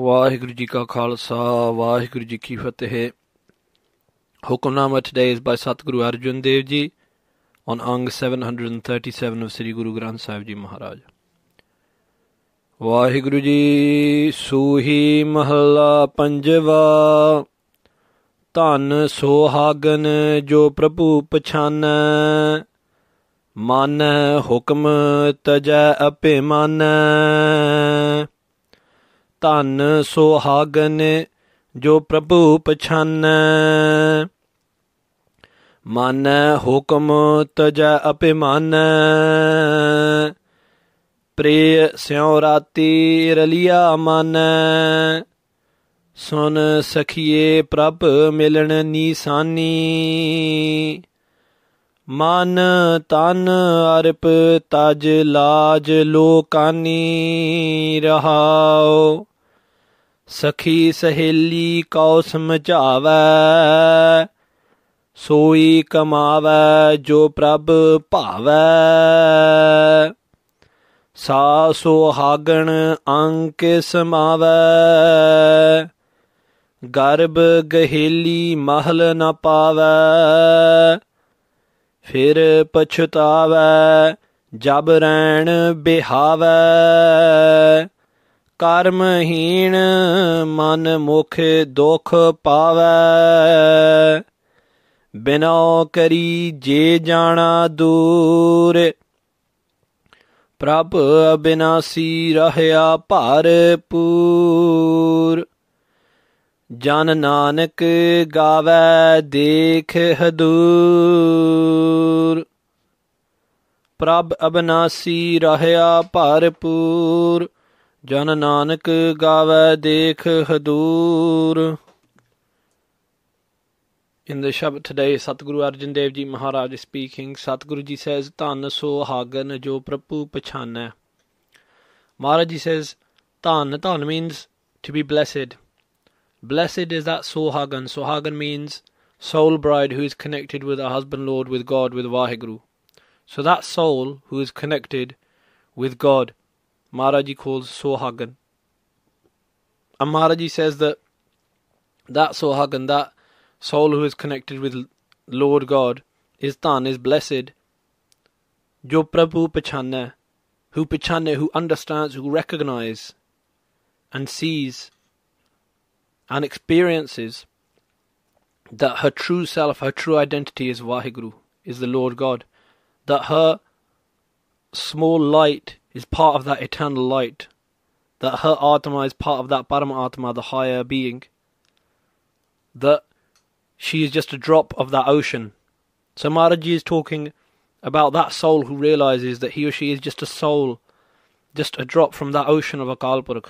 ਵਾਹਿਗੁਰੂ ਜੀ ਕਾ ਖਾਲਸਾ ਵਾਹਿਗੁਰੂ ਜੀ ਕੀ ਫਤਿਹ ਹੁਕਮਨਾਮਾ ਟੁਡੇ ਇਜ਼ ਬਾਈ ਸਤਿਗੁਰੂ ਅਰਜਨ ਦੇਵ ਜੀ ਔਨ ਅੰਗ 737 ਆਫ ਸ੍ਰੀ ਗੁਰੂ ਗ੍ਰੰਥ ਸਾਹਿਬ ਜੀ ਮਹਾਰਾਜ ਵਾਹਿਗੁਰੂ ਜੀ ਸੂਹੀ ਮਹੱਲਾ ਪੰਜਵਾ ਧਨ ਸੋਹਾਗਨ ਜੋ ਪ੍ਰਭੂ ਪਛਾਨੈ ਮਨ ਹੁਕਮ ਤਜੈ ਅਪੇ ਮਨੈ ਧਨ ਸੋਹਾਗਨ ਜੋ ਪ੍ਰਭੂ ਪਛਾਨ ਮਨ ਹੁਕਮ ਤਜ ਅਪਿਮਾਨ ਪ੍ਰੇਯ ਸਿਉ ਰਾਤੀ ਰਲਿਆ ਮਨ ਸੁਨ ਸਖੀਏ ਪ੍ਰਭ ਮਿਲਣ ਨੀਸਾਨੀ ਮਨ ਤਨ ਅਰਪ ਤਜ ਲਾਜ ਲੋਕਾਨੀ ਰਹਾਓ ਸਖੀ ਸਹੇਲੀ ਕਉ ਸਮਝਾਵੇ ਸੋਈ ਕਮਾਵੇ ਜੋ ਪ੍ਰਭ ਭਾਵੈ ਸਾ ਸੁਹਾਗਣ ਅੰਕ ਸਮਾਵੇ ਗਰਭ ਗਹੇਲੀ ਮਹਿਲ ਨ ਪਾਵੈ ਫਿਰ ਪਛਤਾਵੈ ਜਬ ਰੈਣ ਬਿਹਾਵੈ ਕਰਮਹੀਣ ਮਨ ਮੁਖ ਦੁਖ ਪਾਵੇ ਬਿਨੋ ਕਰੀ ਜੇ ਜਾਣਾ ਦੂਰ ਪ੍ਰਭ ਅਬਿਨਾਸੀ ਰਹਿਆ ਭਰਪੂਰ ਜਨ ਨਾਨਕ ਗਾਵੇ ਦੇਖ ਹਦੂਰ ਪ੍ਰਭ ਅਬਿਨਾਸੀ ਰਹਿਆ ਭਰਪੂਰ ਜਨ Nanak In the Shabbat today, Satguru Arjan Dev Maharaj is speaking. Satguru says, Dhan so hagan prapu pachana. Maharaj says, Dhan, Dhan means to be blessed. Blessed is that Sohagan. Sohagan means soul bride who is connected with her husband Lord, with God, with Vaheguru. So that soul who is connected with God Maharaji calls Sohagan. And Maharaji says that that Sohagan, that soul who is connected with Lord God, is Tan, is blessed. Jo Prabhu Pachane, who Pachane, who understands, who recognizes and sees and experiences that her true self, her true identity is Vaheguru, is the Lord God. That her small light is part of that eternal light, that her Atma is part of that param Atma, the higher being, that she is just a drop of that ocean. So Maharaji is talking about that soul who realizes that he or she is just a soul, just a drop from that ocean of Akalpurk,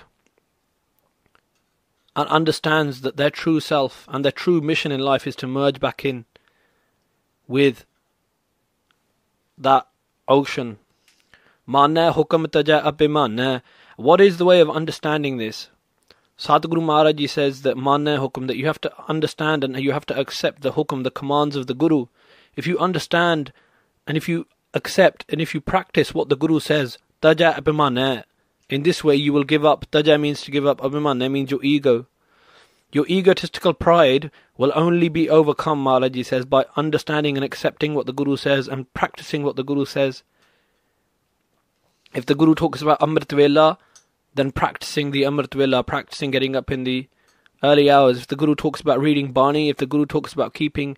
and understands that their true self and their true mission in life is to merge back in with that ocean Manna hukam taja apimanna. What is the way of understanding this? Sadhguru Maharaj ji says that manne hukum, that you have to understand and you have to accept the hukum, the commands of the Guru. If you understand and if you accept and if you practice what the Guru says, taja apimanna. In this way you will give up. Taja means to give up, apimanna means your ego. Your egotistical pride will only be overcome, Maharaj ji says, by understanding and accepting what the Guru says and practicing what the Guru says if the Guru talks about Amrit Vela, then practicing the Amrit Vela, practicing getting up in the early hours. If the Guru talks about reading Bani, if the Guru talks about keeping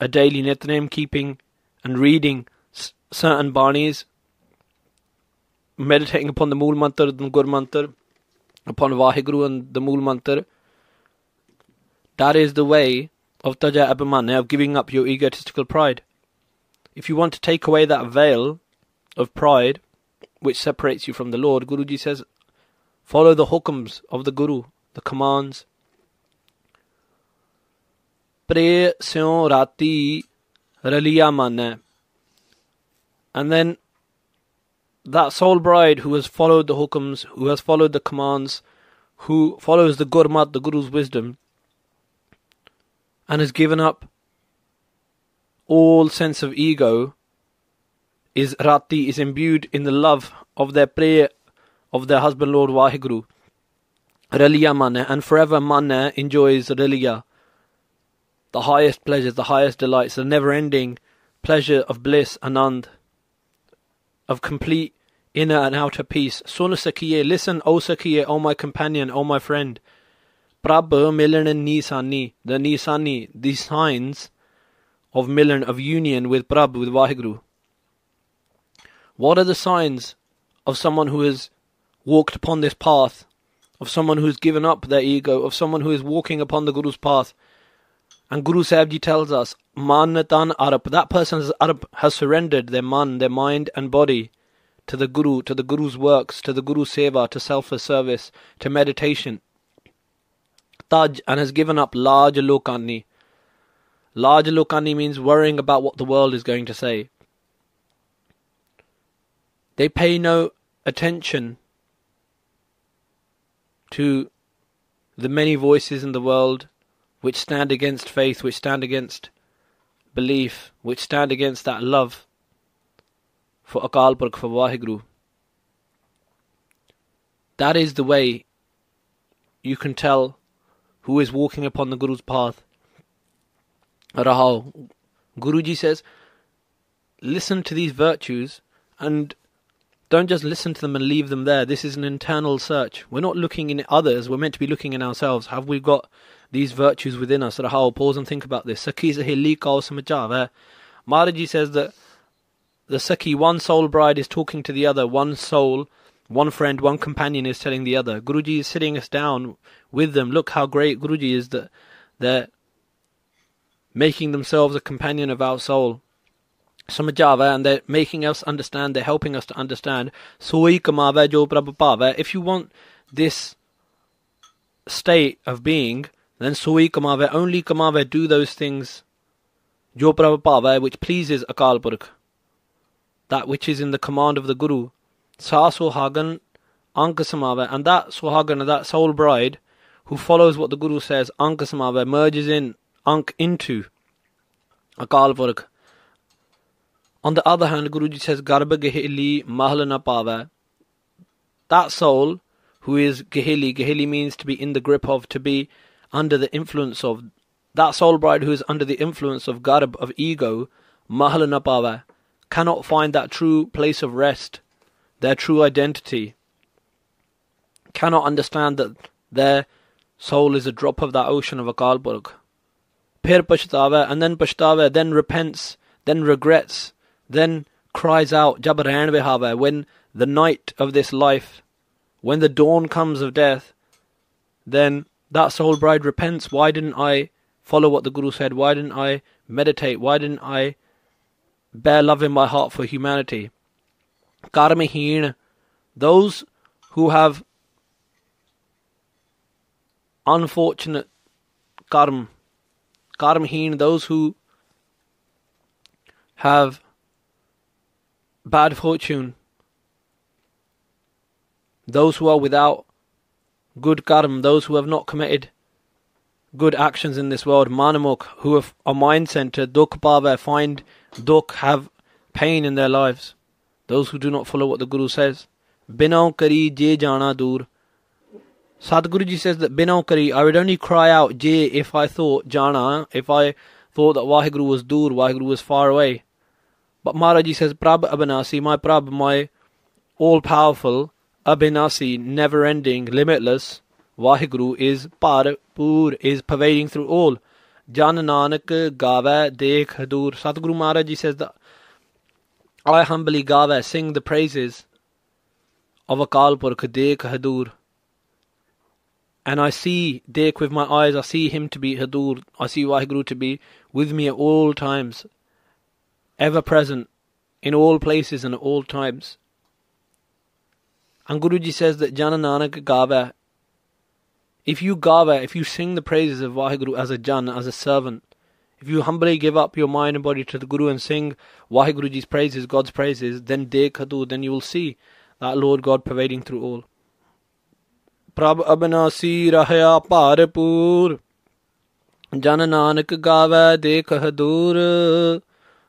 a daily Nitnem, keeping and reading certain Banis, meditating upon the Mool Mantra, the Gur Mantra, upon Vaheguru and the Mool Mantra, that is the way of Taja Abhimanya, of giving up your egotistical pride. If you want to take away that veil of pride which separates you from the Lord, Guruji says, follow the hukams of the Guru, the commands. Prey syon rati raliya And then that soul bride who has followed the hukams, who has followed the commands, who follows the gurmat, the Guru's wisdom, and has given up all sense of ego, Israti is imbued in the love of their prayer of their husband Lord Wahiguru. Raliya Mana and forever Mane enjoys Raliya. the highest pleasures, the highest delights, the never ending pleasure of bliss, Anand, of complete inner and outer peace. Sona Sakiye, listen, O Sakiye, O my companion, O my friend. Prabhu Milan and Nisani, the Nisani, these signs of Milan, of union with Prabhu, with Wahiguru. What are the signs of someone who has walked upon this path, of someone who has given up their ego, of someone who is walking upon the Guru's path? And Guru Sahib Ji tells us, Manatan Arap, that person has, arap, has surrendered their man, their mind and body to the Guru, to the Guru's works, to the Guru's seva, to selfless service, to meditation. Taj and has given up large lokani. Large lokani means worrying about what the world is going to say. They pay no attention to the many voices in the world which stand against faith, which stand against belief, which stand against that love for Akal Purkh, for Wahiguru. That is the way you can tell who is walking upon the Guru's path. Rahal, Guruji says, listen to these virtues and don't just listen to them and leave them there. This is an internal search. We're not looking in others. We're meant to be looking in ourselves. Have we got these virtues within us? Rahul, pause and think about this. Sakhi Sahili Kausamajava. Maharaji says that the Sakhi, one soul bride, is talking to the other. One soul, one friend, one companion is telling the other. Guruji is sitting us down with them. Look how great Guruji is that they're making themselves a companion of our soul. ਸਮਝ and they're making us understand. They're helping us to understand. ਕਮਾਵਾ ਜੋ ਪ੍ਰਭ ਭਾਵਾ if you want this state of being then soi kamava only kamava do those things jo prabhava which pleases akal purkh that which is in the command of the guru sa sohagan anka samava and that sohagan that soul bride who follows what the guru says anka merges in ank into akal purkh on the other hand, Guruji says, Garba Geheli Mahalana pava. That soul who is Geheli, Geheli means to be in the grip of, to be under the influence of. That soul bride who is under the influence of Garb, of ego, Mahalana pava, cannot find that true place of rest, their true identity, cannot understand that their soul is a drop of that ocean of Akalpurg. Pir pashtava, and then pashtava, then repents, then regrets, then cries out Jab when the night of this life, when the dawn comes of death, then that soul bride repents. Why didn't I follow what the Guru said? Why didn't I meditate? Why didn't I bear love in my heart for humanity? Karmaheen, those who have unfortunate karma, karmaheen, those who have bad fortune, those who are without good karma, those who have not committed good actions in this world, manamukh, who have, are mind centered, dukh bhava, find dukh, have pain in their lives. Those who do not follow what the Guru says. Binau kari je jana dur. Sadhguruji says that binau kari, I would only cry out je if I thought jana, if I thought that Waheguru was dur, Waheguru was far away. But says, Prab Abhinasi, my Prab, my all powerful, Abhinasi, never ending, limitless, Vaheguru is Par Pur, is pervading through all. Jan Nanak Gava Dekh Hadur. Satguru Maraji says, that, I humbly Gava, sing the praises of Akal Purkh Dekh Hadur. And I see Dekh with my eyes, I see him to be Hadur, I see Vaheguru to be with me at all times ever present in all places and at all times. And Guruji says that Jana Nanak Gava, if you Gava, if you sing the praises of Vaheguru as a Jan, as a servant, if you humbly give up your mind and body to the Guru and sing Vaheguruji's praises, God's praises, then Dekhadu, then you will see that Lord God pervading through all. ਪ੍ਰਭ ਅਬਨਾਸੀ ਰਹਿਆ Parapur ਜਨ Gava ਗਾਵੇ ਦੇਖ